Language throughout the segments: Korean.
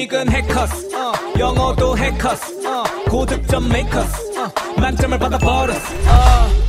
수익은 해커스 어, 영어도 해커스 어, 고득점 메이커스 어, 만점을 받아 버렸어 어.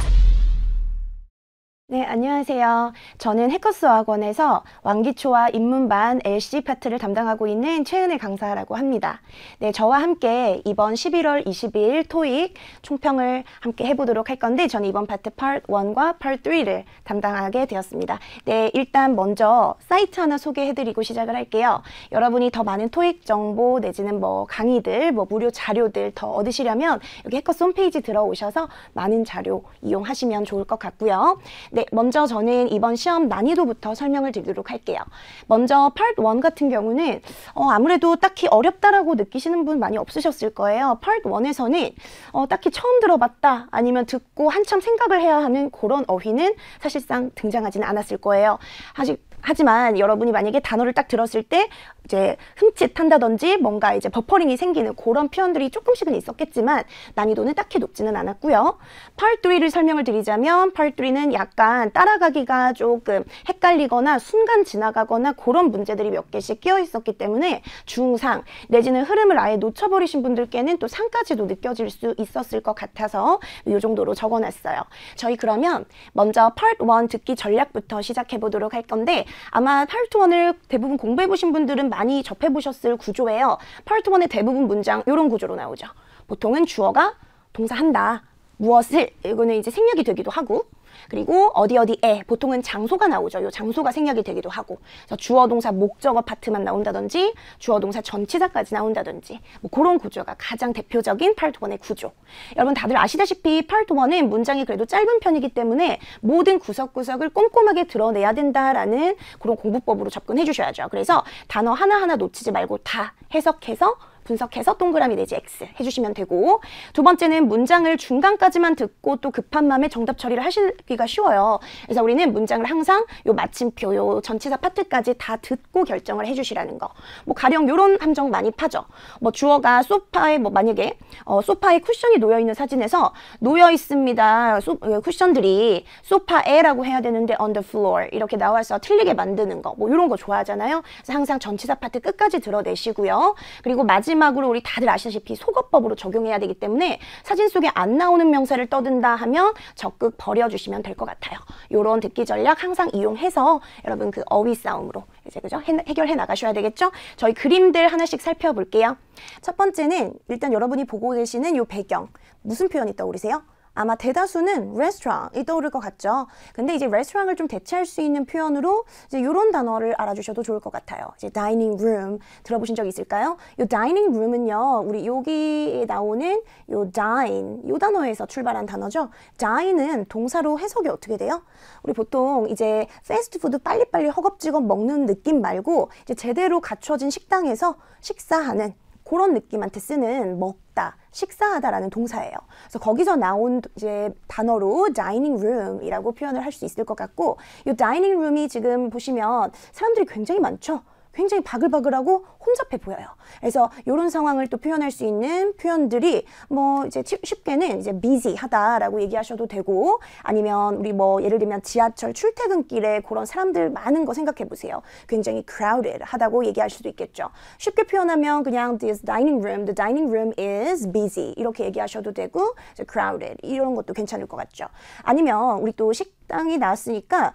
네, 안녕하세요. 저는 해커스 학원에서 왕기초와 입문반 LC 파트를 담당하고 있는 최은혜 강사라고 합니다. 네, 저와 함께 이번 11월 22일 토익 총평을 함께 해보도록 할 건데 저는 이번 파트 p a 1과 p a r 3를 담당하게 되었습니다. 네, 일단 먼저 사이트 하나 소개해드리고 시작을 할게요. 여러분이 더 많은 토익 정보 내지는 뭐 강의들, 뭐 무료 자료들 더 얻으시려면 여기 해커스 홈페이지 들어오셔서 많은 자료 이용하시면 좋을 것 같고요. 네, 네, 먼저 저는 이번 시험 난이도부터 설명을 드리도록 할게요. 먼저 Part 1 같은 경우는 어, 아무래도 딱히 어렵다라고 느끼시는 분 많이 없으셨을 거예요. Part 1에서는 어, 딱히 처음 들어봤다 아니면 듣고 한참 생각을 해야 하는 그런 어휘는 사실상 등장하지는 않았을 거예요. 아직 하지만 여러분이 만약에 단어를 딱 들었을 때 이제 흠칫한다든지 뭔가 이제 버퍼링이 생기는 그런 표현들이 조금씩은 있었겠지만 난이도는 딱히 높지는 않았고요. Part 3를 설명을 드리자면 Part 3는 약간 따라가기가 조금 헷갈리거나 순간 지나가거나 그런 문제들이 몇 개씩 끼어 있었기 때문에 중상 내지는 흐름을 아예 놓쳐버리신 분들께는 또 상까지도 느껴질 수 있었을 것 같아서 이 정도로 적어놨어요. 저희 그러면 먼저 Part 1 듣기 전략부터 시작해 보도록 할 건데 아마 팔트원을 대부분 공부해 보신 분들은 많이 접해 보셨을 구조예요. 팔트원의 대부분 문장 이런 구조로 나오죠. 보통은 주어가 동사한다, 무엇을 이거는 이제 생략이 되기도 하고 그리고 어디 어디에 보통은 장소가 나오죠. 요 장소가 생략이 되기도 하고 주어 동사 목적어 파트만 나온다든지 주어 동사 전치사까지 나온다든지 뭐 그런 구조가 가장 대표적인 팔토번의 구조. 여러분 다들 아시다시피 팔토번은 문장이 그래도 짧은 편이기 때문에 모든 구석구석을 꼼꼼하게 드러내야 된다라는 그런 공부법으로 접근해 주셔야죠. 그래서 단어 하나하나 놓치지 말고 다 해석해서 분석해서 동그라미 내지 X 해주시면 되고 두 번째는 문장을 중간까지만 듣고 또 급한 마음에 정답 처리를 하시기가 쉬워요. 그래서 우리는 문장을 항상 요 마침표, 요전체사 파트까지 다 듣고 결정을 해주시라는 거. 뭐 가령 요런 함정 많이 파죠. 뭐 주어가 소파에 뭐 만약에 어, 소파에 쿠션이 놓여 있는 사진에서 놓여 있습니다. 소, 어, 쿠션들이 소파에라고 해야 되는데 on the floor 이렇게 나와서 틀리게 만드는 거. 뭐 이런 거 좋아하잖아요. 그래서 항상 전체사 파트 끝까지 들어내시고요. 그리고 마지막 마지막으로 우리 다들 아시다시피 소거법으로 적용해야 되기 때문에 사진 속에 안 나오는 명사를 떠든다 하면 적극 버려주시면 될 것 같아요. 요런 듣기 전략 항상 이용해서 여러분 그 어휘 싸움으로 이제 그죠? 해결해 나가셔야 되겠죠? 저희 그림들 하나씩 살펴볼게요. 첫 번째는 일단 여러분이 보고 계시는 요 배경. 무슨 표현이 떠오르세요? 아마 대다수는 restaurant이 떠오를 것 같죠. 근데 이제 restaurant을 좀 대체할 수 있는 표현으로 이제 이런 단어를 알아주셔도 좋을 것 같아요. 이제 dining room 들어보신 적 있을까요? 이 dining room은요, 우리 여기에 나오는 이 dine 이 단어에서 출발한 단어죠. dine은 동사로 해석이 어떻게 돼요? 우리 보통 이제 패스트푸드 빨리빨리 허겁지겁 먹는 느낌 말고 이제 제대로 갖춰진 식당에서 식사하는 그런 느낌한테 쓰는 먹다, 식사하다라는 동사예요. 그래서 거기서 나온 이제 단어로 dining room이라고 표현을 할 수 있을 것 같고 이 dining room이 지금 보시면 사람들이 굉장히 많죠. 굉장히 바글바글하고 혼잡해 보여요. 그래서 이런 상황을 또 표현할 수 있는 표현들이 뭐 이제 쉽게는 이제 busy하다라고 얘기하셔도 되고 아니면 우리 뭐 예를 들면 지하철 출퇴근길에 그런 사람들 많은 거 생각해 보세요. 굉장히 crowded하다고 얘기할 수도 있겠죠. 쉽게 표현하면 그냥 this dining room, the dining room is busy 이렇게 얘기하셔도 되고 crowded 이런 것도 괜찮을 것 같죠. 아니면 우리 또식 땅이 나왔으니까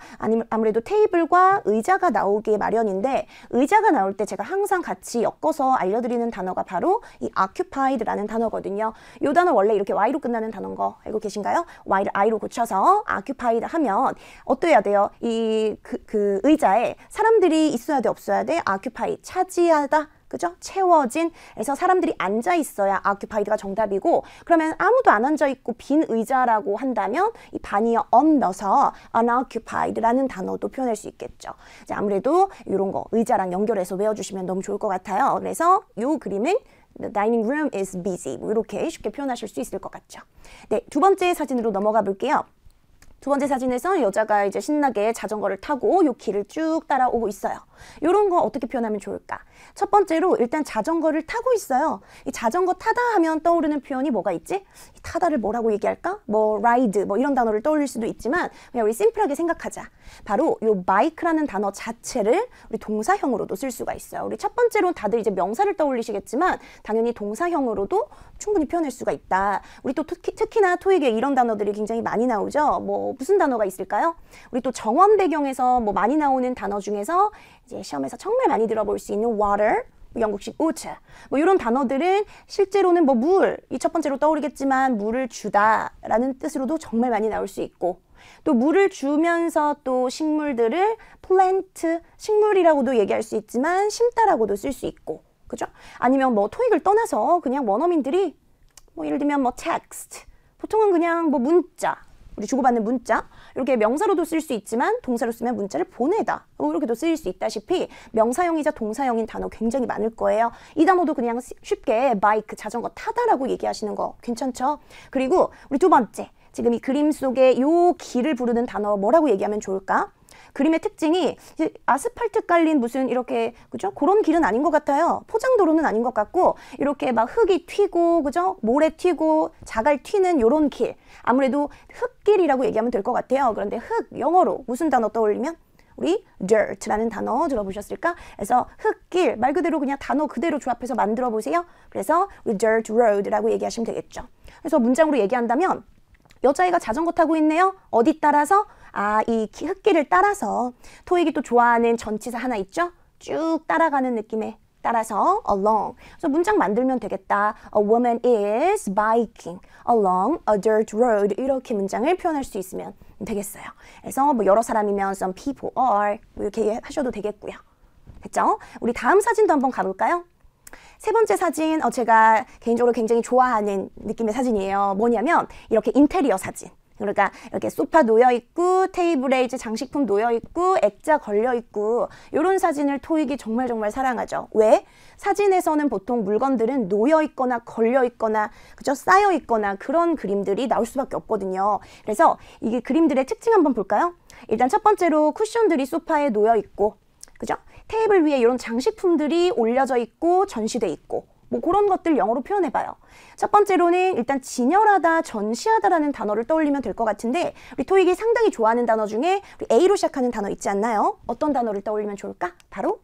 아무래도 테이블과 의자가 나오기 마련인데 의자가 나올 때 제가 항상 같이 엮어서 알려드리는 단어가 바로 이 occupied라는 단어거든요. 이 단어 원래 이렇게 y로 끝나는 단어인 거 알고 계신가요? y를 i로 고쳐서 occupied 하면 어떠해야 돼요? 이그 그 의자에 사람들이 있어야 돼 없어야 돼? occupy 차지하다 그죠? 채워진에서 사람들이 앉아 있어야 occupied가 정답이고 그러면 아무도 안 앉아 있고 빈 의자라고 한다면 이 반이어 o 어서 unoccupied라는 단어도 표현할 수 있겠죠. 이 아무래도 이런 거 의자랑 연결해서 외워주시면 너무 좋을 것 같아요. 그래서 요 그림은 The dining room is busy. 뭐 이렇게 쉽게 표현하실 수 있을 것 같죠. 네, 두 번째 사진으로 넘어가 볼게요. 두 번째 사진에서 여자가 이제 신나게 자전거를 타고 요 길을 쭉 따라오고 있어요. 요런 거 어떻게 표현하면 좋을까? 첫 번째로 일단 자전거를 타고 있어요. 이 자전거 타다 하면 떠오르는 표현이 뭐가 있지? 타다를 뭐라고 얘기할까? 뭐 ride 뭐 이런 단어를 떠올릴 수도 있지만 그냥 우리 심플하게 생각하자. 바로 요 바이크라는 단어 자체를 우리 동사형으로도 쓸 수가 있어요. 우리 첫 번째로 다들 이제 명사를 떠올리시겠지만 당연히 동사형으로도 충분히 표현할 수가 있다. 우리 또 특히, 나 토익에 이런 단어들이 굉장히 많이 나오죠. 뭐 무슨 단어가 있을까요? 우리 또 정원 배경에서 뭐 많이 나오는 단어 중에서 이제 시험에서 정말 많이 들어볼 수 있는 water, 뭐 영국식 우츠 뭐 이런 단어들은 실제로는 뭐물이 첫 번째로 떠오르겠지만 물을 주다라는 뜻으로도 정말 많이 나올 수 있고 또 물을 주면서 또 식물들을 플랜트 식물이라고도 얘기할 수 있지만 심다라고도 쓸 수 있고 그죠? 아니면 뭐 토익을 떠나서 그냥 원어민들이 뭐 예를 들면 뭐 텍스트 보통은 그냥 뭐 문자 우리 주고받는 문자 이렇게 명사로도 쓸 수 있지만 동사로 쓰면 문자를 보내다 뭐 이렇게도 쓰일 수 있다시피 명사형이자 동사형인 단어 굉장히 많을 거예요 이 단어도 그냥 쉽게 바이크 그 자전거 타다라고 얘기하시는 거 괜찮죠 그리고 우리 두 번째 지금 이 그림 속에 요 길을 부르는 단어 뭐라고 얘기하면 좋을까 그림의 특징이 아스팔트 깔린 무슨 이렇게 그죠? 그런 길은 아닌 것 같아요. 포장도로는 아닌 것 같고 이렇게 막 흙이 튀고 그죠? 모래 튀고 자갈 튀는 이런 길. 아무래도 흙길이라고 얘기하면 될 것 같아요. 그런데 흙 영어로 무슨 단어 떠올리면 우리 dirt라는 단어 들어보셨을까? 그래서 흙길 말 그대로 그냥 단어 그대로 조합해서 만들어 보세요. 그래서 우리 dirt road라고 얘기하시면 되겠죠. 그래서 문장으로 얘기한다면 여자애가 자전거 타고 있네요. 어디 따라서 아, 이 흙길을 따라서 토익이 또 좋아하는 전치사 하나 있죠? 쭉 따라가는 느낌에 따라서 along. 그래서 문장 만들면 되겠다. A woman is biking along a dirt road. 이렇게 문장을 표현할 수 있으면 되겠어요. 그래서 뭐 여러 사람이면 some people are 뭐 이렇게 하셔도 되겠고요. 됐죠? 우리 다음 사진도 한번 가볼까요? 세 번째 사진, 어, 제가 개인적으로 굉장히 좋아하는 느낌의 사진이에요. 뭐냐면 이렇게 인테리어 사진. 그러니까 이렇게 소파 놓여 있고 테이블에 이제 장식품 놓여 있고 액자 걸려 있고 이런 사진을 토익이 정말 정말 사랑하죠. 왜? 사진에서는 보통 물건들은 놓여 있거나 걸려 있거나 그죠 쌓여 있거나 그런 그림들이 나올 수밖에 없거든요. 그래서 이게 그림들의 특징 한번 볼까요? 일단 첫 번째로 쿠션들이 소파에 놓여 있고 그죠? 테이블 위에 이런 장식품들이 올려져 있고 전시돼 있고 뭐 그런 것들 영어로 표현해봐요. 첫 번째로는 일단 진열하다, 전시하다라는 단어를 떠올리면 될 것 같은데 우리 토익이 상당히 좋아하는 단어 중에 우리 A로 시작하는 단어 있지 않나요? 어떤 단어를 떠올리면 좋을까? 바로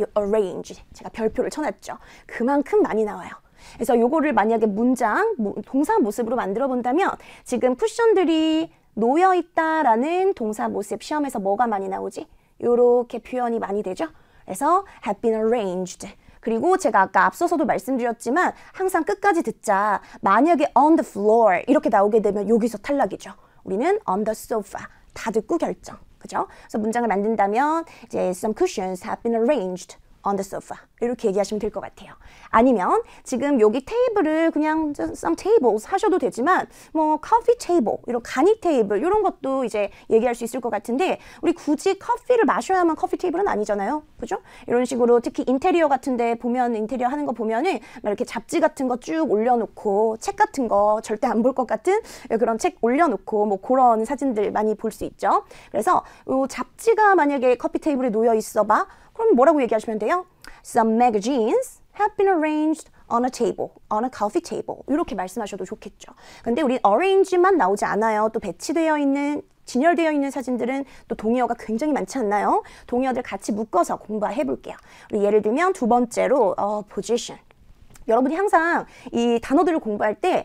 이 arrange. 제가 별표를 쳐놨죠. 그만큼 많이 나와요. 그래서 요거를 만약에 문장, 동사 모습으로 만들어 본다면 지금 쿠션들이 놓여 있다라는 동사 모습 시험에서 뭐가 많이 나오지? 요렇게 표현이 많이 되죠. 그래서 have been arranged. 그리고 제가 아까 앞서서도 말씀드렸지만 항상 끝까지 듣자. 만약에 on the floor 이렇게 나오게 되면 여기서 탈락이죠. 우리는 on the sofa 다 듣고 결정. 그죠? 그래서 문장을 만든다면 이제 some cushions have been arranged on the sofa 이렇게 얘기하시면 될 것 같아요. 아니면 지금 여기 테이블을 그냥 some tables 하셔도 되지만 뭐 coffee table 이런 간이 테이블 이런 것도 이제 얘기할 수 있을 것 같은데 우리 굳이 커피를 마셔야만 커피 테이블은 아니잖아요. 그죠? 이런 식으로 특히 인테리어 같은데 보면 인테리어 하는 거 보면은 막 이렇게 잡지 같은 거 쭉 올려놓고 책 같은 거 절대 안 볼 것 같은 예, 그런 책 올려놓고 뭐 그런 사진들 많이 볼 수 있죠. 그래서 이 잡지가 만약에 커피 테이블에 놓여 있어봐 그럼 뭐라고 얘기하시면 돼요? Some magazines have been arranged on a table, on a coffee table. 이렇게 말씀하셔도 좋겠죠. 근데 우린 arrange만 나오지 않아요. 또 배치되어 있는 진열되어 있는 사진들은 또 동의어가 굉장히 많지 않나요? 동의어들 같이 묶어서 공부해 볼게요. 예를 들면 두 번째로 어, position. 여러분이 항상 이 단어들을 공부할 때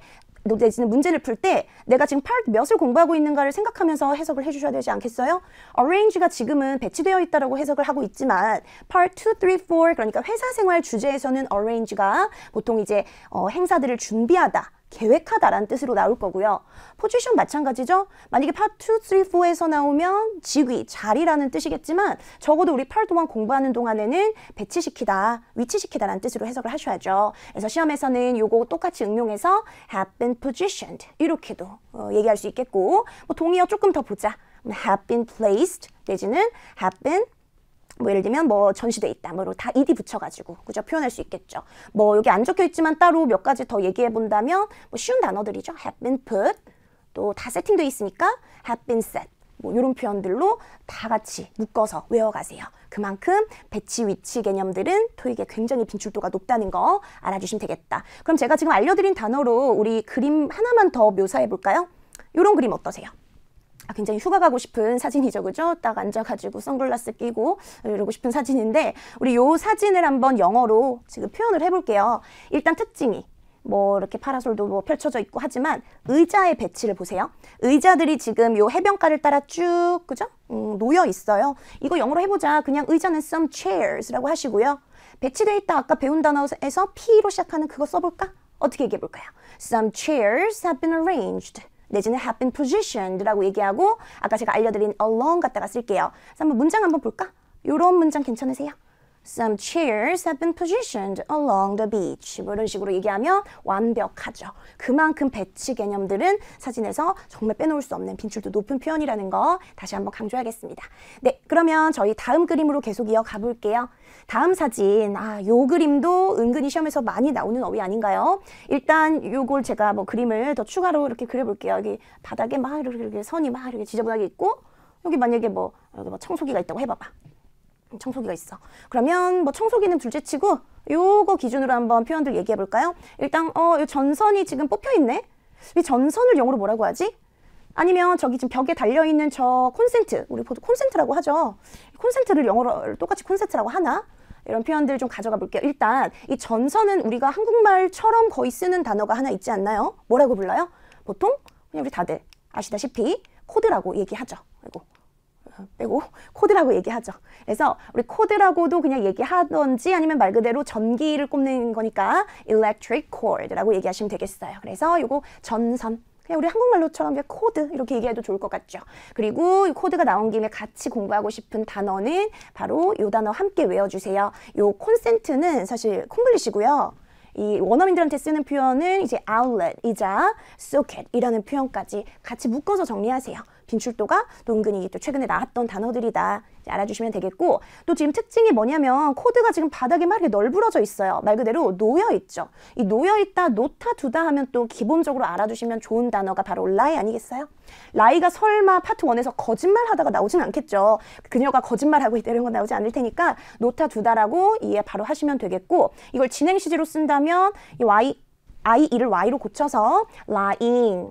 내지는 문제를 풀 때 내가 지금 part 몇을 공부하고 있는가를 생각하면서 해석을 해주셔야 되지 않겠어요? arrange가 지금은 배치되어 있다고 라 해석을 하고 있지만 part 2, 3, 4 그러니까 회사 생활 주제에서는 arrange가 보통 이제 어, 행사들을 준비하다 계획하다라는 뜻으로 나올 거고요. 포지션 마찬가지죠. 만약에 파 2, 3, 4에서 나오면 직위, 자리라는 뜻이겠지만 적어도 우리 8 동안 공부하는 동안에는 배치시키다, 위치시키다라는 뜻으로 해석을 하셔야죠. 그래서 시험에서는 요거 똑같이 응용해서 have been positioned 이렇게도 어, 얘기할 수 있겠고 뭐 동의어 조금 더 보자. have been placed 내지는 have been 뭐 예를 들면 뭐 전시돼 있다 뭐로 다 이디 붙여가지고 그죠 표현할 수 있겠죠 뭐 여기 안 적혀 있지만 따로 몇 가지 더 얘기해 본다면 뭐 쉬운 단어들이죠 have been put 또 다 세팅돼 있으니까 have been set 뭐 이런 표현들로 다 같이 묶어서 외워가세요 그만큼 배치 위치 개념들은 토익에 굉장히 빈출도가 높다는 거 알아주시면 되겠다 그럼 제가 지금 알려드린 단어로 우리 그림 하나만 더 묘사해 볼까요 이런 그림 어떠세요 아, 굉장히 휴가 가고 싶은 사진이죠. 그죠? 딱 앉아가지고 선글라스 끼고 이러고 싶은 사진인데 우리 요 사진을 한번 영어로 지금 표현을 해볼게요. 일단 특징이 뭐 이렇게 파라솔도 뭐 펼쳐져 있고 하지만 의자의 배치를 보세요. 의자들이 지금 요 해변가를 따라 쭉 그죠? 음, 놓여 있어요. 이거 영어로 해보자. 그냥 의자는 some chairs라고 하시고요. 배치돼 있다 아까 배운 단어에서 P로 시작하는 그거 써볼까? 어떻게 얘기해볼까요? Some chairs have been arranged. 내지는 have been positioned라고 얘기하고 아까 제가 알려드린 along 갖다가 쓸게요. 그래서 한번 문장 한번 볼까? 요런 문장 괜찮으세요? Some chairs have been positioned along the beach. 뭐 이런 식으로 얘기하면 완벽하죠. 그만큼 배치 개념들은 사진에서 정말 빼놓을 수 없는 빈출도 높은 표현이라는 거 다시 한번 강조하겠습니다. 네, 그러면 저희 다음 그림으로 계속 이어가 볼게요. 다음 사진, 아, 요 그림도 은근히 시험에서 많이 나오는 어휘 아닌가요? 일단 요걸 제가 뭐 그림을 더 추가로 이렇게 그려볼게요. 여기 바닥에 막 이렇게 선이 막 이렇게 지저분하게 있고 여기 만약에 뭐 여기 뭐 청소기가 있다고 해봐봐. 청소기가 있어. 그러면 뭐 청소기는 둘째치고 요거 기준으로 한번 표현들 얘기해 볼까요? 일단 어, 요 전선이 지금 뽑혀 있네. 이 전선을 영어로 뭐라고 하지? 아니면 저기 지금 벽에 달려 있는 저 콘센트, 우리 보통 콘센트라고 하죠. 콘센트를 영어로 똑같이 콘센트라고 하나? 이런 표현들 좀 가져가 볼게요. 일단 이 전선은 우리가 한국말처럼 거의 쓰는 단어가 하나 있지 않나요? 뭐라고 불러요? 보통 그냥 우리 다들 아시다시피 코드라고 얘기하죠. 그리고 빼고 코드라고 얘기하죠. 그래서 우리 코드라고도 그냥 얘기하던지 아니면 말 그대로 전기를 꼽는 거니까 electric cord라고 얘기하시면 되겠어요. 그래서 요거 전선 우리 한국말로처럼 코드 이렇게 얘기해도 좋을 것 같죠. 그리고 이 코드가 나온 김에 같이 공부하고 싶은 단어는 바로 요 단어 함께 외워주세요. 요 콘센트는 사실 콩글리시고요. 이 원어민들한테 쓰는 표현은 이제 outlet이자 socket 이라는 표현까지 같이 묶어서 정리하세요. 빈출도가 또 은근히 또 최근에 나왔던 단어들이다. 알아주시면 되겠고 또 지금 특징이 뭐냐면 코드가 지금 바닥에막 이렇게 널브러져 있어요. 말 그대로 놓여 있죠. 이 놓여 있다, 놓다, 두다 하면 또 기본적으로 알아주시면 좋은 단어가 바로 라이 아니겠어요? 라이가 설마 파트 원에서 거짓말 하다가 나오진 않겠죠. 그녀가 거짓말하고 있다 이런 건 나오지 않을 테니까 놓다, 두다라고 이해 바로 하시면 되겠고 이걸 진행시제로 쓴다면 이 y, i, 이를 y로 고쳐서 라 y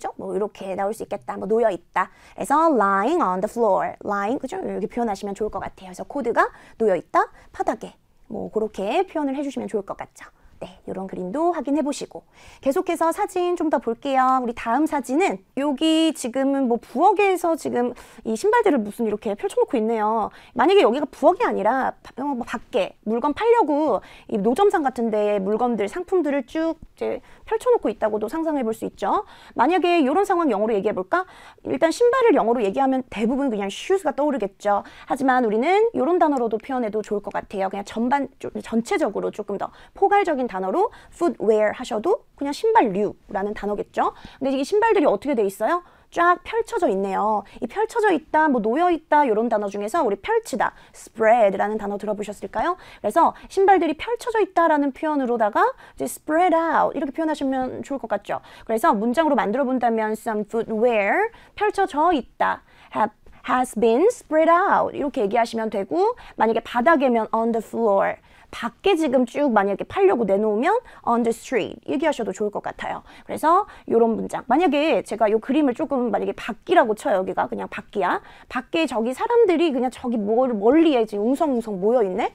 그죠? 뭐 이렇게 나올 수 있겠다. 뭐 놓여 있다. 그래서 lying on the floor. lying 그죠? 이렇게 표현하시면 좋을 것 같아요. 그래서 코드가 놓여 있다. 바닥에 뭐 그렇게 표현을 해 주시면 좋을 것 같죠. 네, 이런 그림도 확인해 보시고 계속해서 사진 좀 더 볼게요. 우리 다음 사진은 여기 지금은 뭐 부엌에서 지금 이 신발들을 무슨 이렇게 펼쳐놓고 있네요. 만약에 여기가 부엌이 아니라 어, 뭐 밖에 물건 팔려고 이 노점상 같은데 물건들 상품들을 쭉 이렇게 펼쳐놓고 있다고도 상상해 볼 수 있죠. 만약에 이런 상황 영어로 얘기해 볼까? 일단 신발을 영어로 얘기하면 대부분 그냥 슈즈가 떠오르겠죠. 하지만 우리는 이런 단어로도 표현해도 좋을 것 같아요. 그냥 전반 전체적으로 조금 더 포괄적인 단어로 footwear 하셔도 그냥 신발류라는 단어겠죠. 근데 이게 신발들이 어떻게 돼 있어요? 쫙 펼쳐져 있네요. 이 펼쳐져 있다, 뭐 놓여 있다 이런 단어 중에서 우리 펼치다, spread라는 단어 들어보셨을까요? 그래서 신발들이 펼쳐져 있다라는 표현으로다가 이제 spread out 이렇게 표현하시면 좋을 것 같죠. 그래서 문장으로 만들어 본다면 some footwear 펼쳐져 있다. have has been spread out 이렇게 얘기하시면 되고 만약에 바닥에면 on the floor 밖에 지금 쭉 만약에 팔려고 내놓으면 on the street 얘기하셔도 좋을 것 같아요. 그래서 이런 문장. 만약에 제가 요 그림을 조금 만약에 밖이라고 쳐요. 여기가 그냥 밖이야. 밖에 저기 사람들이 그냥 저기 멀, 멀리에 지금 웅성웅성 모여있네.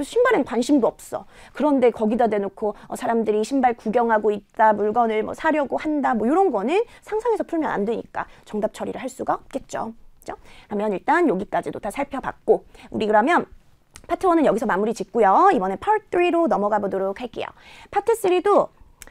신발엔 관심도 없어. 그런데 거기다 대놓고 어, 사람들이 신발 구경하고 있다, 물건을 뭐 사려고 한다, 뭐 이런 거는 상상해서 풀면 안 되니까 정답 처리를 할 수가 없겠죠. 그죠? 그러면 일단 여기까지도 다 살펴봤고, 우리 그러면 파트 1은 여기서 마무리 짓고요. 이번에 파트 3로 넘어가 보도록 할게요. 파트 3도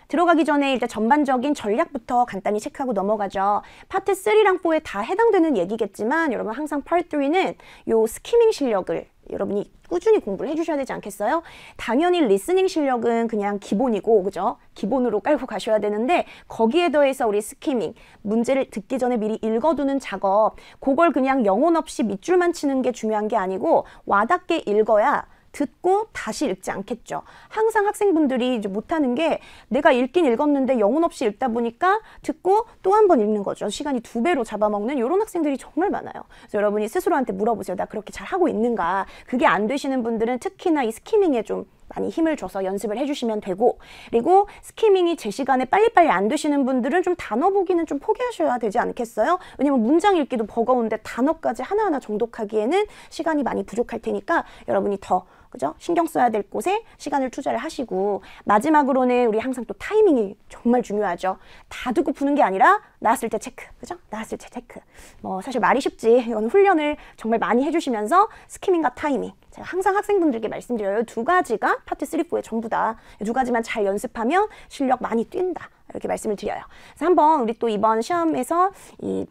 들어가기 전에 일단 전반적인 전략부터 간단히 체크하고 넘어가죠. 파트 3랑 4에 다 해당되는 얘기겠지만 여러분 항상 파트 3는 요 스키밍 실력을 여러분이 꾸준히 공부를 해주셔야 되지 않겠어요? 당연히 리스닝 실력은 그냥 기본이고, 그죠? 기본으로 깔고 가셔야 되는데, 거기에 더해서 우리 스키밍, 문제를 듣기 전에 미리 읽어두는 작업, 그걸 그냥 영혼 없이 밑줄만 치는 게 중요한 게 아니고, 와닿게 읽어야 듣고 다시 읽지 않겠죠. 항상 학생분들이 못하는 게 내가 읽긴 읽었는데 영혼 없이 읽다 보니까 듣고 또 한 번 읽는 거죠. 시간이 두 배로 잡아먹는 이런 학생들이 정말 많아요. 그래서 여러분이 스스로한테 물어보세요. 나 그렇게 잘 하고 있는가? 그게 안 되시는 분들은 특히나 이 스키밍에 좀 많이 힘을 줘서 연습을 해주시면 되고 그리고 스키밍이 제 시간에 빨리빨리 안 되시는 분들은 좀 단어 보기는 좀 포기하셔야 되지 않겠어요? 왜냐면 문장 읽기도 버거운데 단어까지 하나하나 정독하기에는 시간이 많이 부족할 테니까 여러분이 더 그죠? 신경 써야 될 곳에 시간을 투자를 하시고 마지막으로는 우리 항상 또 타이밍이 정말 중요하죠. 다두고 푸는 게 아니라 나왔을 때 체크, 그죠? 나왔을 때 체크. 뭐 사실 말이 쉽지 이건 훈련을 정말 많이 해주시면서 스키밍과 타이밍 제가 항상 학생분들께 말씀드려요. 두 가지가 파트 3, 4의 전부다. 두 가지만 잘 연습하면 실력 많이 뛴다. 이렇게 말씀을 드려요. 그래서 한번 우리 또 이번 시험에서 이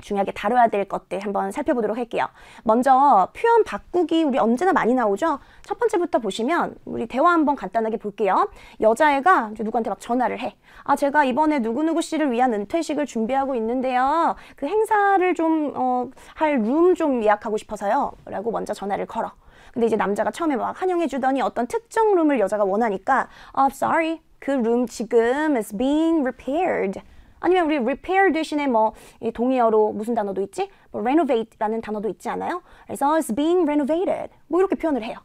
중요하게 다뤄야 될 것들 한번 살펴보도록 할게요. 먼저 표현 바꾸기 우리 언제나 많이 나오죠? 첫 번째부터 보시면 우리 대화 한번 간단하게 볼게요. 여자애가 누구한테 막 전화를 해. 아 제가 이번에 누구누구 씨를 위한 은퇴식을 준비하고 있는데요. 그 행사를 좀 할 룸좀 어, 예약하고 싶어서요. 라고 먼저 전화를 걸어. 근데 이제 남자가 처음에 막 환영해주더니 어떤 특정 룸을 여자가 원하니까 I'm 어, oh, sorry 그 룸 지금 is being repaired 아니면 우리 repair 대신에 뭐 동의어로 무슨 단어도 있지? 뭐 renovate라는 단어도 있지 않아요? 그래서 it's being renovated 뭐 이렇게 표현을 해요.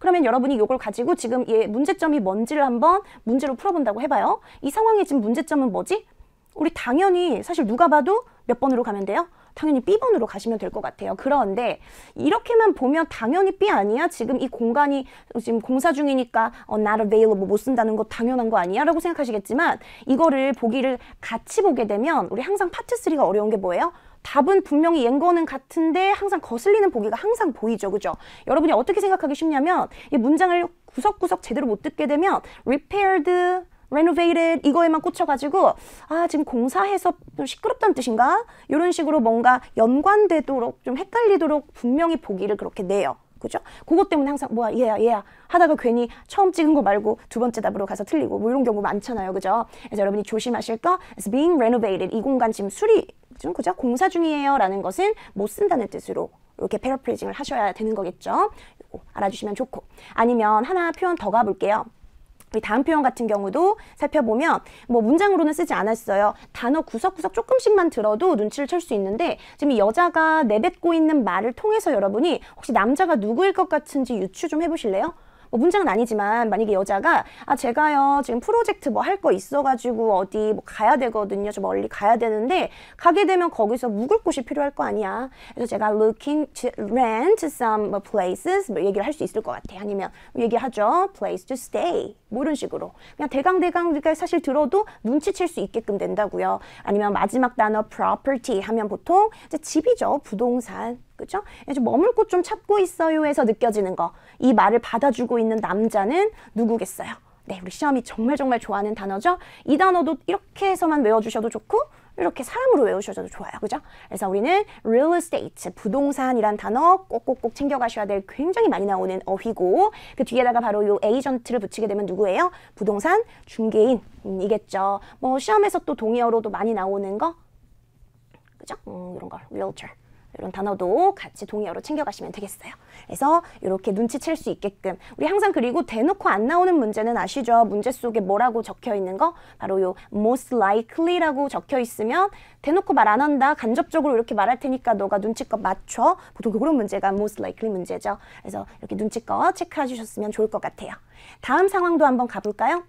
그러면 여러분이 이걸 가지고 지금 얘 문제점이 뭔지를 한번 문제로 풀어본다고 해봐요. 이 상황에 지금 문제점은 뭐지? 우리 당연히 사실 누가 봐도 몇 번으로 가면 돼요? 당연히 B번으로 가시면 될 것 같아요. 그런데 이렇게만 보면 당연히 B 아니야? 지금 이 공간이 지금 공사 중이니까 어, not available 못 쓴다는 거 당연한 거 아니야? 라고 생각하시겠지만 이거를 보기를 같이 보게 되면 우리 항상 파트 3가 어려운 게 뭐예요? 답은 분명히 인 거는 같은데 항상 거슬리는 보기가 항상 보이죠. 그죠? 여러분이 어떻게 생각하기 쉽냐면 이 문장을 구석구석 제대로 못 듣게 되면 repaired renovated 이거에만 꽂혀가지고 아 지금 공사해서 좀 시끄럽다는 뜻인가? 이런 식으로 뭔가 연관되도록 좀 헷갈리도록 분명히 보기를 그렇게 내요. 그죠? 그것 때문에 항상 뭐야 얘야 얘야 하다가 괜히 처음 찍은 거 말고 두 번째 답으로 가서 틀리고 뭐 이런 경우 많잖아요. 그죠? 그래서 여러분이 조심하실 거 is being renovated 이 공간 지금 수리 좀 그죠? 공사 중이에요 라는 것은 못 쓴다는 뜻으로 이렇게 패러프레징을 하셔야 되는 거겠죠. 알아주시면 좋고 아니면 하나 표현 더 가볼게요. 다음 표현 같은 경우도 살펴보면 뭐 문장으로는 쓰지 않았어요. 단어 구석구석 조금씩만 들어도 눈치를 챌 수 있는데 지금 이 여자가 내뱉고 있는 말을 통해서 여러분이 혹시 남자가 누구일 것 같은지 유추 좀 해보실래요? 뭐 문장은 아니지만 만약에 여자가 아 제가요 지금 프로젝트 뭐 할 거 있어가지고 어디 뭐 가야 되거든요. 좀 멀리 가야 되는데 가게 되면 거기서 묵을 곳이 필요할 거 아니야. 그래서 제가 looking to rent some 뭐 places 뭐 얘기를 할 수 있을 것 같아. 아니면 얘기하죠. place to stay 뭐 이런 식으로 그냥 대강 대강 우리가 사실 들어도 눈치챌 수 있게끔 된다고요. 아니면 마지막 단어 property 하면 보통 이제 집이죠. 부동산 그죠? 이제 예, 머물 곳 좀 찾고 있어요 해서 느껴지는 거. 이 말을 받아주고 있는 남자는 누구겠어요? 네, 우리 시험이 정말 정말 좋아하는 단어죠. 이 단어도 이렇게 해서만 외워주셔도 좋고 이렇게 사람으로 외우셔도 좋아요. 그죠? 그래서 우리는 real estate, 부동산이란 단어 꼭꼭꼭 챙겨가셔야 될 굉장히 많이 나오는 어휘고 그 뒤에다가 바로 요 에이전트를 붙이게 되면 누구예요? 부동산 중개인이겠죠. 뭐 시험에서 또 동의어로도 많이 나오는 거. 그죠? 음, 이런 걸 realtor. 이런 단어도 같이 동의어로 챙겨가시면 되겠어요. 그래서 이렇게 눈치챌 수 있게끔 우리 항상 그리고 대놓고 안 나오는 문제는 아시죠? 문제 속에 뭐라고 적혀 있는 거 바로 요 most likely라고 적혀 있으면 대놓고 말 안 한다 간접적으로 이렇게 말할 테니까 너가 눈치껏 맞춰 보통 그런 문제가 most likely 문제죠. 그래서 이렇게 눈치껏 체크해 주셨으면 좋을 것 같아요. 다음 상황도 한번 가볼까요?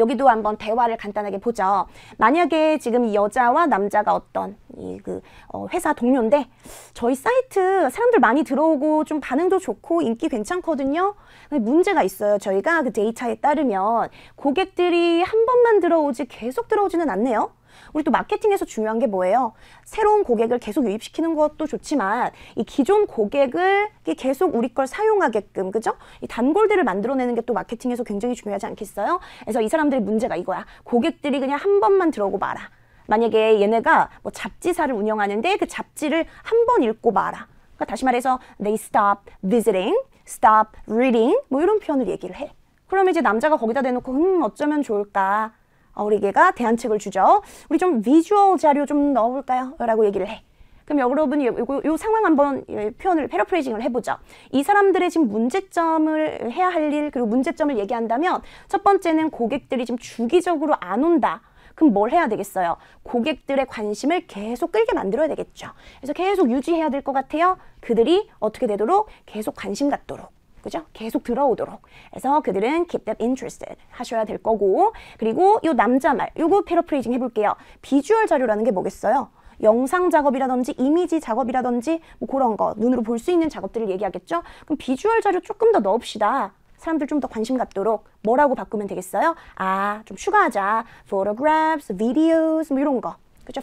여기도 한번 대화를 간단하게 보죠. 만약에 지금 이 여자와 남자가 어떤 이 그 어, 회사 동료인데 저희 사이트 사람들 많이 들어오고 좀 반응도 좋고 인기 괜찮거든요. 문제가 있어요. 저희가 그 데이터에 따르면 고객들이 한 번만 들어오지 계속 들어오지는 않네요. 우리 또 마케팅에서 중요한 게 뭐예요? 새로운 고객을 계속 유입시키는 것도 좋지만 이 기존 고객을 계속 우리 걸 사용하게끔 그죠? 이 단골들을 만들어내는 게 또 마케팅에서 굉장히 중요하지 않겠어요? 그래서 이 사람들의 문제가 이거야. 고객들이 그냥 한 번만 들어오고 마라. 만약에 얘네가 뭐 잡지사를 운영하는데 그 잡지를 한 번 읽고 마라. 그러니까 다시 말해서 they stop visiting, stop reading 뭐 이런 표현을 얘기를 해. 그러면 이제 남자가 거기다 대놓고 음 어쩌면 좋을까 어우리개가 대안책을 주죠. 우리 좀 비주얼 자료 좀 넣어볼까요? 라고 얘기를 해. 그럼 여러분이 요, 요, 요 상황 한번 예, 표현을 패러프레이징을 해보죠. 이 사람들의 지금 문제점을 해야 할 일, 그리고 문제점을 얘기한다면 첫 번째는 고객들이 지금 주기적으로 안 온다. 그럼 뭘 해야 되겠어요? 고객들의 관심을 계속 끌게 만들어야 되겠죠. 그래서 계속 유지해야 될 것 같아요. 그들이 어떻게 되도록 계속 관심 갖도록. 그죠? 계속 들어오도록. 해서 그들은 keep them interested 하셔야 될 거고. 그리고 이 남자 말, 이거 패러프레이징 해볼게요. 비주얼 자료라는 게 뭐겠어요? 영상 작업이라든지 이미지 작업이라든지 뭐 그런 거 눈으로 볼 수 있는 작업들을 얘기하겠죠? 그럼 비주얼 자료 조금 더 넣읍시다. 사람들 좀 더 관심 갖도록 뭐라고 바꾸면 되겠어요? 아, 좀 추가하자. photographs, videos 뭐 이런 거. 그죠?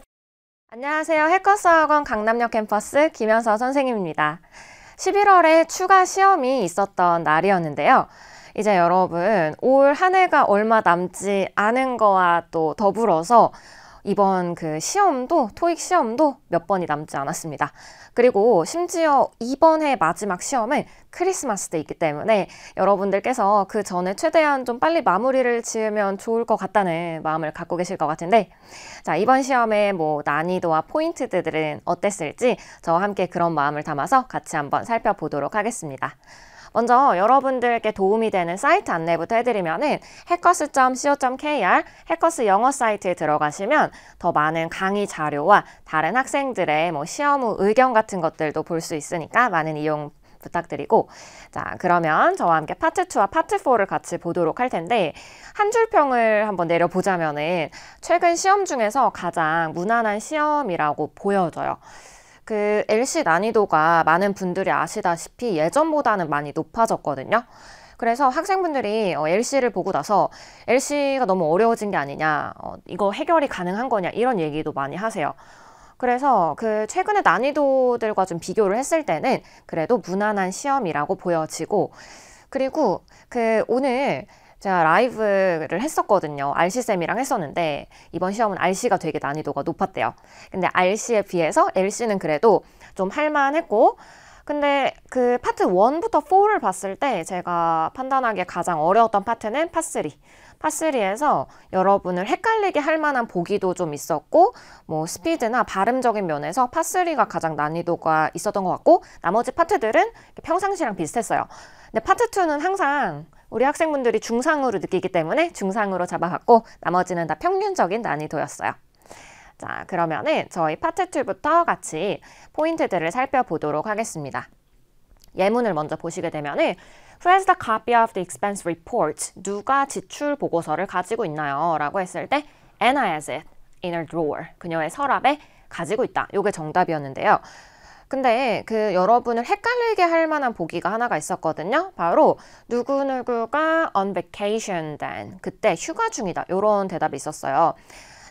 안녕하세요. 해커스 학원 강남역 캠퍼스 김현서 선생님입니다. 11월에 추가 시험이 있었던 날이었는데요. 이제 여러분 올 한 해가 얼마 남지 않은 거와 또 더불어서 이번 그 시험도 토익 시험도 몇 번이 남지 않았습니다. 그리고 심지어 이번 해 마지막 시험은 크리스마스 때 있기 때문에 여러분들께서 그 전에 최대한 좀 빨리 마무리를 지으면 좋을 것 같다는 마음을 갖고 계실 것 같은데 자 이번 시험의 뭐 난이도와 포인트들은 어땠을지 저와 함께 그런 마음을 담아서 같이 한번 살펴보도록 하겠습니다. 먼저 여러분들께 도움이 되는 사이트 안내부터 해드리면은 해커스.co.kr 해커스 영어 사이트에 들어가시면 더 많은 강의 자료와 다른 학생들의 뭐 시험 후 의견 같은 것들도 볼 수 있으니까 많은 이용 부탁드리고 자 그러면 저와 함께 파트 2와 파트 4를 같이 보도록 할 텐데 한 줄평을 한번 내려보자면은 최근 시험 중에서 가장 무난한 시험이라고 보여져요. 그 LC 난이도가 많은 분들이 아시다시피 예전보다는 많이 높아졌거든요. 그래서 학생분들이 어, LC를 보고 나서 LC가 너무 어려워진 게 아니냐, 어, 이거 해결이 가능한 거냐, 이런 얘기도 많이 하세요. 그래서 그 최근의 난이도들과 좀 비교를 했을 때는 그래도 무난한 시험이라고 보여지고, 그리고 그 오늘 제가 라이브를 했었거든요. RC쌤이랑 했었는데 이번 시험은 RC가 되게 난이도가 높았대요. 근데 RC에 비해서 LC는 그래도 좀 할만했고 근데 그 파트 1부터 4를 봤을 때 제가 판단하기에 가장 어려웠던 파트는 파3. 파3에서 여러분을 헷갈리게 할 만한 보기도 좀 있었고 뭐 스피드나 발음적인 면에서 파3가 가장 난이도가 있었던 것 같고 나머지 파트들은 평상시랑 비슷했어요. 근데 파트 2는 항상 우리 학생분들이 중상으로 느끼기 때문에 중상으로 잡아봤고 나머지는 다 평균적인 난이도였어요. 자, 그러면은 저희 파트 2부터 같이 포인트들을 살펴보도록 하겠습니다. 예문을 먼저 보시게 되면은 Who has the copy of the expense report? 누가 지출 보고서를 가지고 있나요? 라고 했을 때 Anna has it in her drawer. 그녀의 서랍에 가지고 있다. 요게 정답이었는데요. 근데 그 여러분을 헷갈리게 할 만한 보기가 하나가 있었거든요. 바로 누구누구가 on vacation then 그때 휴가 중이다. 이런 대답이 있었어요.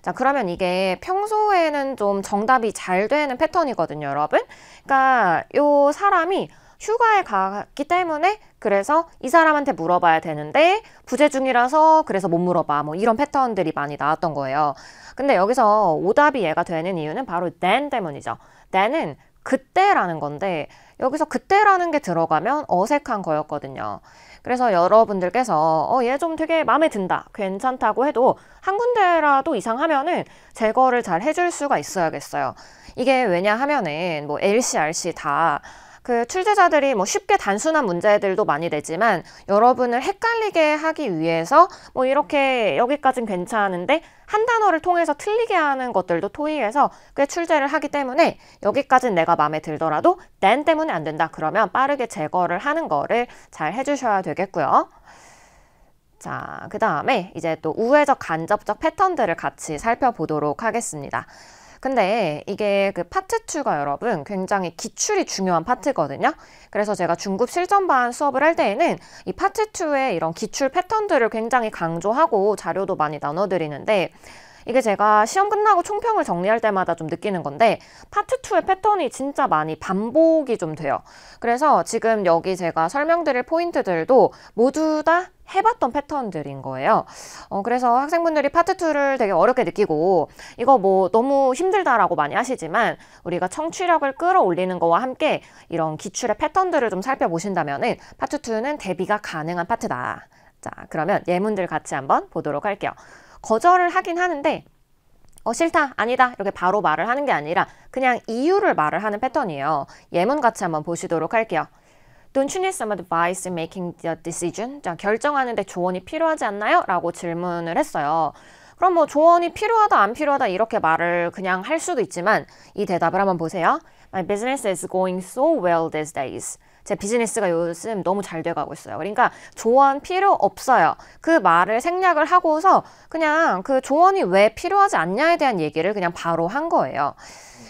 자, 그러면 이게 평소에는 좀 정답이 잘 되는 패턴이거든요, 여러분. 그러니까 요 사람이 휴가에 갔기 때문에 그래서 이 사람한테 물어봐야 되는데 부재 중이라서 그래서 못 물어봐 뭐 이런 패턴들이 많이 나왔던 거예요. 근데 여기서 오답이 얘가 되는 이유는 바로 then 때문이죠. then은 그때라는 건데 여기서 그때라는 게 들어가면 어색한 거였거든요. 그래서 여러분들께서 어, 얘 좀 되게 마음에 든다, 괜찮다고 해도 한 군데라도 이상하면은 제거를 잘 해줄 수가 있어야겠어요. 이게 왜냐 하면은 뭐 LCRC 다그 출제자들이 뭐 쉽게 단순한 문제들도 많이 내지만 여러분을 헷갈리게 하기 위해서 뭐 이렇게 여기까진 괜찮은데 한 단어를 통해서 틀리게 하는 것들도 토의해서 꽤 출제를 하기 때문에 여기까진 내가 마음에 들더라도 난 때문에 안 된다 그러면 빠르게 제거를 하는 거를 잘 해주셔야 되겠고요. 자, 그 다음에 이제 또 우회적 간접적 패턴들을 같이 살펴보도록 하겠습니다. 근데 이게 그 파트 2가 여러분 굉장히 기출이 중요한 파트거든요. 그래서 제가 중급 실전반 수업을 할 때에는 이 파트 2의 이런 기출 패턴들을 굉장히 강조하고 자료도 많이 나눠드리는데 이게 제가 시험 끝나고 총평을 정리할 때마다 좀 느끼는 건데 파트 2의 패턴이 진짜 많이 반복이 좀 돼요. 그래서 지금 여기 제가 설명드릴 포인트들도 모두 다 해봤던 패턴들인 거예요. 어, 그래서 학생분들이 파트 2를 되게 어렵게 느끼고 이거 뭐 너무 힘들다라고 많이 하시지만 우리가 청취력을 끌어올리는 거와 함께 이런 기출의 패턴들을 좀 살펴보신다면 은 파트 2는 대비가 가능한 파트다. 자, 그러면 예문들 같이 한번 보도록 할게요. 거절을 하긴 하는데 어 싫다 아니다 이렇게 바로 말을 하는 게 아니라 그냥 이유를 말을 하는 패턴이에요. 예문같이 한번 보시도록 할게요. Don't you need some advice in making the decision? 자, 결정하는데 조언이 필요하지 않나요? 라고 질문을 했어요. 그럼 뭐 조언이 필요하다 안 필요하다 이렇게 말을 그냥 할 수도 있지만 이 대답을 한번 보세요. My business is going so well these days. 제 비즈니스가 요즘 너무 잘 돼가고 있어요. 그러니까 조언 필요 없어요. 그 말을 생략을 하고서 그냥 그 조언이 왜 필요하지 않냐에 대한 얘기를 그냥 바로 한 거예요.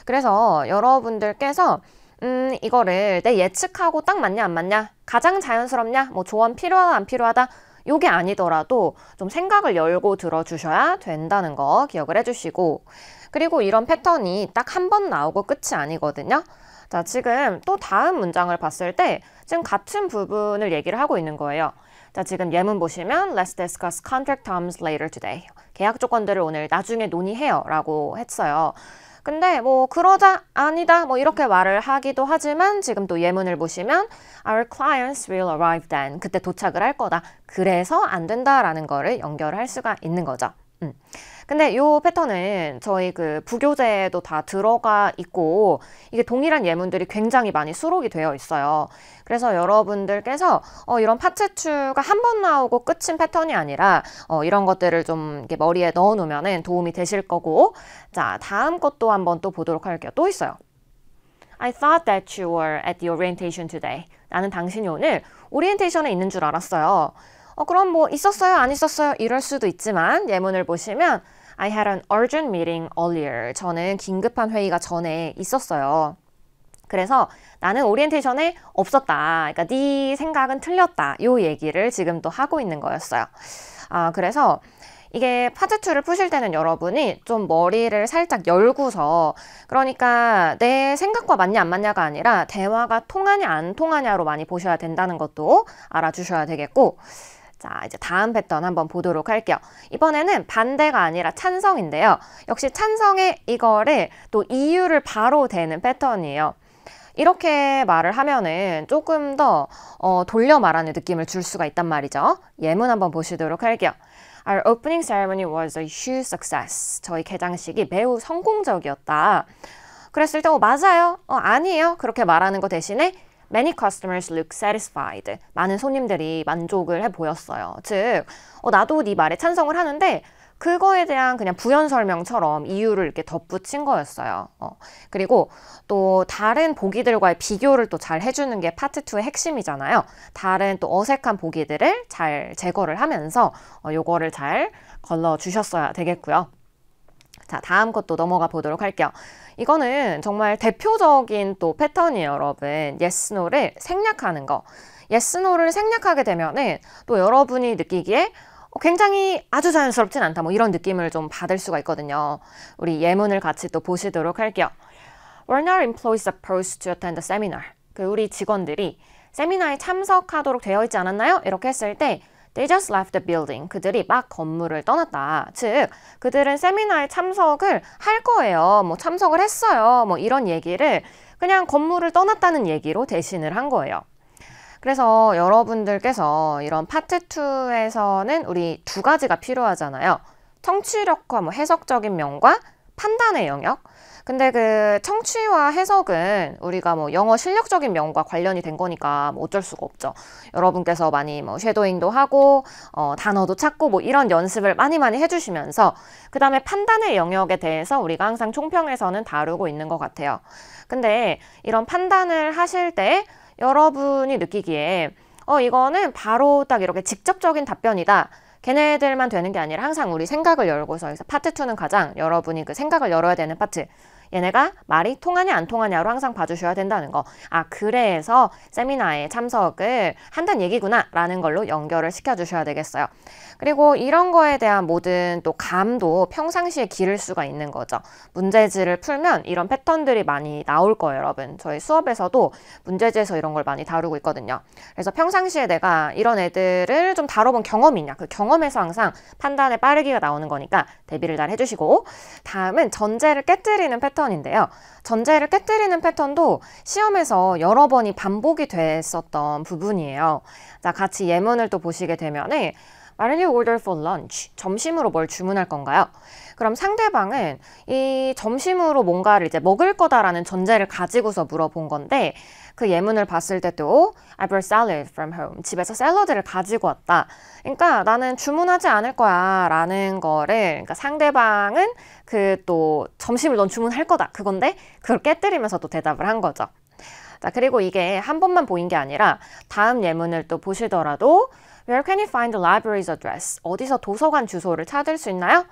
그래서 여러분들께서 음, 이거를 내 예측하고 딱 맞냐 안 맞냐 가장 자연스럽냐 뭐 조언 필요하다 안 필요하다 요게 아니더라도 좀 생각을 열고 들어주셔야 된다는 거 기억을 해주시고 그리고 이런 패턴이 딱 한 번 나오고 끝이 아니거든요. 자, 지금 또 다음 문장을 봤을 때 지금 같은 부분을 얘기를 하고 있는 거예요. 자, 지금 예문 보시면 Let's discuss contract terms later today. 계약 조건들을 오늘 나중에 논의해요 라고 했어요. 근데 뭐 그러자 아니다 뭐 이렇게 말을 하기도 하지만 지금 또 예문을 보시면 Our clients will arrive then. 그때 도착을 할 거다. 그래서 안 된다라는 거를 연결할 수가 있는 거죠. 음. 근데 요 패턴은 저희 그 부교재에도 다 들어가 있고 이게 동일한 예문들이 굉장히 많이 수록이 되어 있어요. 그래서 여러분들께서 어, 이런 파츠추가한 번 나오고 끝인 패턴이 아니라 어, 이런 것들을 좀 머리에 넣어 놓으면 도움이 되실 거고 자 다음 것도 한번 또 보도록 할게요. 또 있어요. I thought that you were at the orientation today. 나는 당신이 오늘 오리엔테이션에 있는 줄 알았어요. 어, 그럼 뭐 있었어요? 안 있었어요? 이럴 수도 있지만 예문을 보시면 I had an urgent meeting earlier. 저는 긴급한 회의가 전에 있었어요. 그래서 나는 오리엔테이션에 없었다. 그러니까 네 생각은 틀렸다. 요 얘기를 지금 또 하고 있는 거였어요. 아, 그래서 이게 파트2를 푸실 때는 여러분이 좀 머리를 살짝 열고서 그러니까 내 생각과 맞냐 안 맞냐가 아니라 대화가 통하냐 안 통하냐로 많이 보셔야 된다는 것도 알아주셔야 되겠고 자, 이제 다음 패턴 한번 보도록 할게요. 이번에는 반대가 아니라 찬성인데요. 역시 찬성의 이거를 또 이유를 바로 대는 패턴이에요. 이렇게 말을 하면은 조금 더 어, 돌려 말하는 느낌을 줄 수가 있단 말이죠. 예문 한번 보시도록 할게요. Our opening ceremony was a huge success. 저희 개장식이 매우 성공적이었다. 그랬을 때, 어, 맞아요. 어, 아니에요. 그렇게 말하는 거 대신에 Many customers look satisfied. 많은 손님들이 만족을 해 보였어요. 즉, 어, 나도 네 말에 찬성을 하는데 그거에 대한 그냥 부연 설명처럼 이유를 이렇게 덧붙인 거였어요. 어. 그리고 또 다른 보기들과의 비교를 또 잘 해주는 게 파트 2의 핵심이잖아요. 다른 또 어색한 보기들을 잘 제거를 하면서 어, 요거를 잘 걸러 주셨어야 되겠고요. 자, 다음 것도 넘어가 보도록 할게요. 이거는 정말 대표적인 또 패턴이에요, 여러분. yes, no를 생략하는 거. yes, no를 생략하게 되면은 또 여러분이 느끼기에 어, 굉장히 아주 자연스럽진 않다 뭐 이런 느낌을 좀 받을 수가 있거든요. 우리 예문을 같이 또 보시도록 할게요. Were our employees supposed to attend the seminar? 그 우리 직원들이 세미나에 참석하도록 되어 있지 않았나요? 이렇게 했을 때 They just left the building. 그들이 막 건물을 떠났다. 즉, 그들은 세미나에 참석을 할 거예요. 뭐 참석을 했어요. 뭐 이런 얘기를 그냥 건물을 떠났다는 얘기로 대신을 한 거예요. 그래서 여러분들께서 이런 파트 2에서는 우리 두 가지가 필요하잖아요. 청취력과 뭐 해석적인 면과 판단의 영역. 근데 그 청취와 해석은 우리가 뭐 영어 실력적인 면과 관련이 된 거니까 뭐 어쩔 수가 없죠. 여러분께서 많이 뭐 쉐도잉도 하고 어, 단어도 찾고 뭐 이런 연습을 많이 많이 해주시면서 그 다음에 판단의 영역에 대해서 우리가 항상 총평에서는 다루고 있는 것 같아요. 근데 이런 판단을 하실 때 여러분이 느끼기에 어 이거는 바로 딱 이렇게 직접적인 답변이다. 걔네들만 되는 게 아니라 항상 우리 생각을 열고서 그래서 파트 2는 가장 여러분이 그 생각을 열어야 되는 파트 얘네가 말이 통하냐 안 통하냐로 항상 봐주셔야 된다는 거. 아, 그래서 세미나에 참석을 한다는 얘기구나 라는 걸로 연결을 시켜주셔야 되겠어요. 그리고 이런 거에 대한 모든 또 감도 평상시에 기를 수가 있는 거죠. 문제지를 풀면 이런 패턴들이 많이 나올 거예요, 여러분. 저희 수업에서도 문제지에서 이런 걸 많이 다루고 있거든요. 그래서 평상시에 내가 이런 애들을 좀 다뤄본 경험이 있냐. 그 경험에서 항상 판단에 빠르기가 나오는 거니까 대비를 잘 해주시고 다음은 전제를 깨뜨리는 패턴 패턴인데요. 전제를 깨뜨리는 패턴도 시험에서 여러 번이 반복이 됐었던 부분이에요. 자, 같이 예문을 또 보시게 되면은 w h you order for lunch? 점심으로 뭘 주문할 건가요? 그럼 상대방은 이 점심으로 뭔가를 이제 먹을 거다라는 전제를 가지고서 물어본 건데 그 예문을 봤을 때도 I brought salad from home. 집에서 샐러드를 가지고 왔다. 그러니까 나는 주문하지 않을 거야 라는 거를 그러니까 상대방은 그 또 점심을 넌 주문할 거다 그건데 그걸 깨뜨리면서 또 대답을 한 거죠. 자 그리고 이게 한 번만 보인 게 아니라 다음 예문을 또 보시더라도 Where can you find the library's address? 어디서 도서관 주소를 찾을 수 있나요?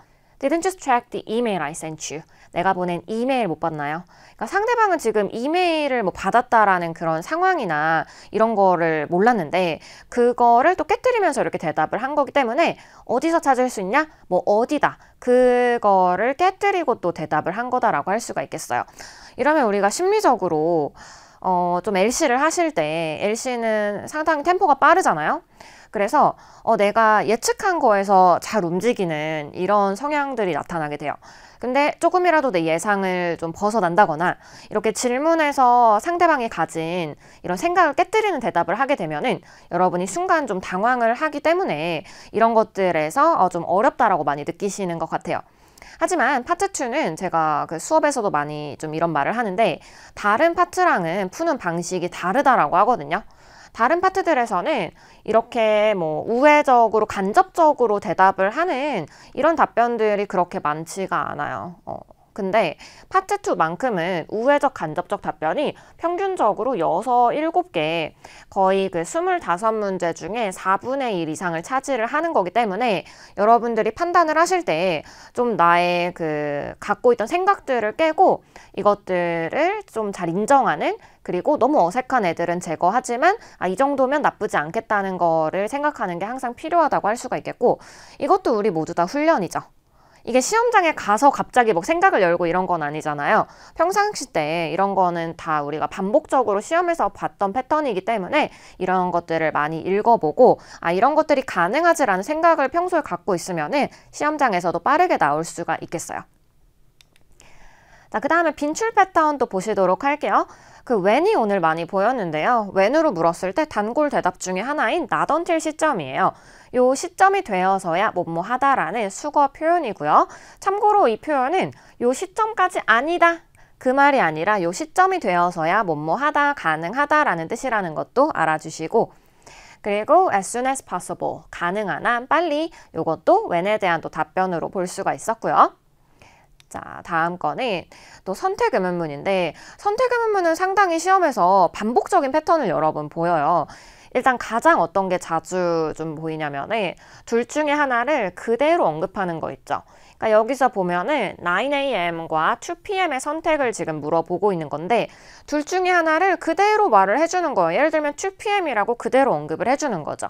Didn't you check the email I sent you? 내가 보낸 이메일 못 봤나요? 그러니까 상대방은 지금 이메일을 뭐 받았다라는 그런 상황이나 이런 거를 몰랐는데 그거를 또 깨뜨리면서 이렇게 대답을 한 거기 때문에 어디서 찾을 수 있냐? 뭐 어디다 그거를 깨뜨리고 또 대답을 한 거다라고 할 수가 있겠어요. 이러면 우리가 심리적으로 어, 좀 LC를 하실 때 LC는 상당히 템포가 빠르잖아요. 그래서 어, 내가 예측한 거에서 잘 움직이는 이런 성향들이 나타나게 돼요. 근데 조금이라도 내 예상을 좀 벗어난다거나 이렇게 질문에서 상대방이 가진 이런 생각을 깨뜨리는 대답을 하게 되면은 여러분이 순간 좀 당황을 하기 때문에 이런 것들에서 어, 좀 어렵다라고 많이 느끼시는 것 같아요. 하지만 파트 2는 제가 그 수업에서도 많이 좀 이런 말을 하는데 다른 파트랑은 푸는 방식이 다르다라고 하거든요. 다른 파트들에서는 이렇게 뭐 우회적으로 간접적으로 대답을 하는 이런 답변들이 그렇게 많지가 않아요. 어, 근데 파트 2만큼은 우회적 간접적 답변이 평균적으로 6, 7개 거의 그 25문제 중에 4분의 1 이상을 차지를 하는 거기 때문에 여러분들이 판단을 하실 때 좀 나의 그 갖고 있던 생각들을 깨고 이것들을 좀 잘 인정하는 그리고 너무 어색한 애들은 제거하지만 아, 이 정도면 나쁘지 않겠다는 거를 생각하는 게 항상 필요하다고 할 수가 있겠고 이것도 우리 모두 다 훈련이죠. 이게 시험장에 가서 갑자기 뭐 생각을 열고 이런 건 아니잖아요. 평상시 때 이런 거는 다 우리가 반복적으로 시험에서 봤던 패턴이기 때문에 이런 것들을 많이 읽어보고 아 이런 것들이 가능하지라는 생각을 평소에 갖고 있으면 시험장에서도 빠르게 나올 수가 있겠어요. 자, 그 다음에 빈출 패턴도 보시도록 할게요. 그 when이 오늘 많이 보였는데요. when으로 물었을 때 단골 대답 중에 하나인 나 던질 시점이에요. 요 시점이 되어서야 뭐뭐 하다라는 수거 표현이고요. 참고로 이 표현은 요 시점까지 아니다 그 말이 아니라 요 시점이 되어서야 뭐뭐 하다 가능하다라는 뜻이라는 것도 알아주시고 그리고 as soon as possible 가능한 한 빨리 요것도 when에 대한 또 답변으로 볼 수가 있었고요. 자, 다음 거는 또 선택 의문문인데 선택 의문문은 상당히 시험에서 반복적인 패턴을 여러분 보여요. 일단 가장 어떤 게 자주 좀 보이냐면은 둘 중에 하나를 그대로 언급하는 거 있죠. 그러니까 여기서 보면은 9am과 2pm의 선택을 지금 물어보고 있는 건데 둘 중에 하나를 그대로 말을 해주는 거예요. 예를 들면 2pm이라고 그대로 언급을 해주는 거죠.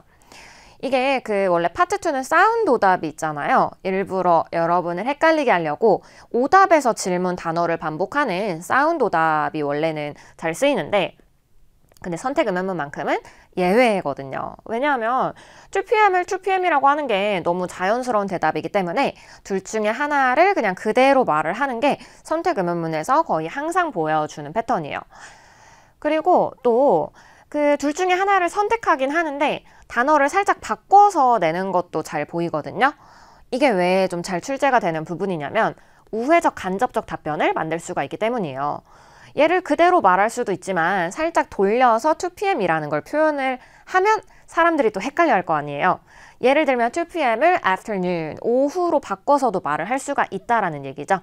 이게 그 원래 파트 2는 사운드 오답이 있잖아요. 일부러 여러분을 헷갈리게 하려고 오답에서 질문 단어를 반복하는 사운드 오답이 원래는 잘 쓰이는데 근데 선택 의문만큼은 예외거든요. 왜냐하면 TPM을 TPM이라고 하는 게 너무 자연스러운 대답이기 때문에 둘 중에 하나를 그냥 그대로 말을 하는 게 선택 의문문에서 거의 항상 보여주는 패턴이에요. 그리고 또 그 둘 중에 하나를 선택하긴 하는데 단어를 살짝 바꿔서 내는 것도 잘 보이거든요. 이게 왜 좀 잘 출제가 되는 부분이냐면 우회적 간접적 답변을 만들 수가 있기 때문이에요. 얘를 그대로 말할 수도 있지만 살짝 돌려서 2pm이라는 걸 표현을 하면 사람들이 또 헷갈려 할 거 아니에요. 예를 들면 2pm을 afternoon, 오후로 바꿔서도 말을 할 수가 있다라는 얘기죠.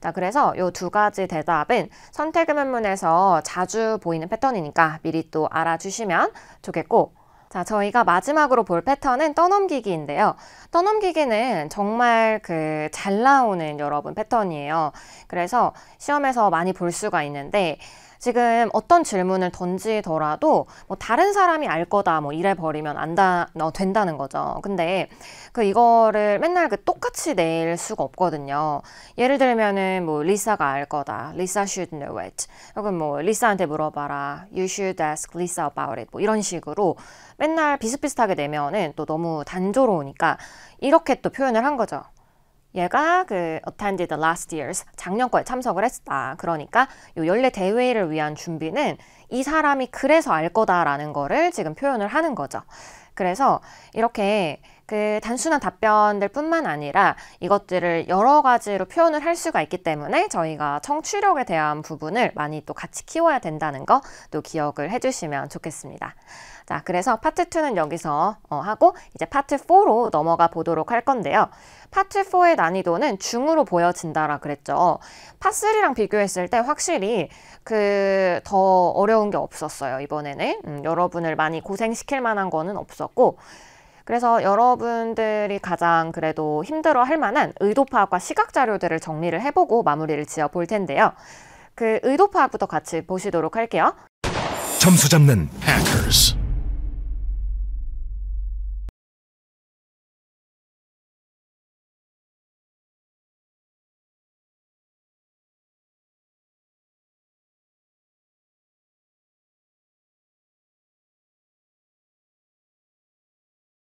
자, 그래서 이 두 가지 대답은 선택 의면문에서 자주 보이는 패턴이니까 미리 또 알아주시면 좋겠고 자, 저희가 마지막으로 볼 패턴은 떠넘기기인데요. 떠넘기기는 정말 그 잘 나오는 여러분 패턴이에요. 그래서 시험에서 많이 볼 수가 있는데 지금 어떤 질문을 던지더라도 뭐 다른 사람이 알 거다 뭐 이래 버리면 안다 어, 된다는 거죠. 근데 그 이거를 맨날 그 똑같이 낼 수가 없거든요. 예를 들면은 뭐 리사가 알 거다. 리사 should know it. 혹은 뭐 리사한테 물어봐라. You should ask Lisa about it. 뭐 이런 식으로 맨날 비슷비슷하게 내면은 또 너무 단조로우니까 이렇게 또 표현을 한 거죠. 얘가 그 attended last year's 작년 거에 참석을 했다. 그러니까 요 연례 대회를 위한 준비는 이 사람이 그래서 알 거다라는 거를 지금 표현을 하는 거죠. 그래서 이렇게 그 단순한 답변들 뿐만 아니라 이것들을 여러 가지로 표현을 할 수가 있기 때문에 저희가 청취력에 대한 부분을 많이 또 같이 키워야 된다는 것도 기억을 해주시면 좋겠습니다. 자, 그래서 파트 2는 여기서 어, 하고 이제 파트 4로 넘어가 보도록 할 건데요. 파트 4의 난이도는 중으로 보여진다라 그랬죠. 파3랑 트 비교했을 때 확실히 그 더 어려운 게 없었어요. 이번에는 음, 여러분을 많이 고생시킬 만한 거는 없었고 그래서 여러분들이 가장 그래도 힘들어 할 만한 의도 파악과 시각 자료들을 정리를 해보고 마무리를 지어 볼 텐데요. 그 의도 파악부터 같이 보시도록 할게요. 점수 잡는 hackers.